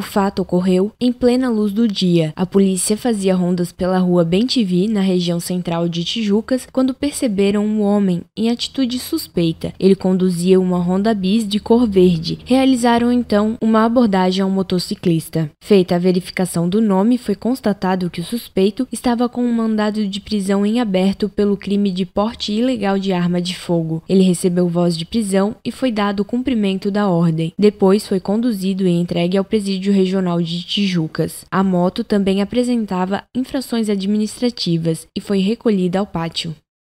O fato ocorreu em plena luz do dia. A polícia fazia rondas pela rua Bentivi, na região central de Tijucas, quando perceberam um homem em atitude suspeita. Ele conduzia uma Honda Bis de cor verde. Realizaram então uma abordagem ao motociclista. Feita a verificação do nome, foi constatado que o suspeito estava com um mandado de prisão em aberto pelo crime de porte ilegal de arma de fogo. Ele recebeu voz de prisão e foi dado cumprimento da ordem. Depois foi conduzido e entregue ao presídio Regional de Tijucas. A moto também apresentava infrações administrativas e foi recolhida ao pátio.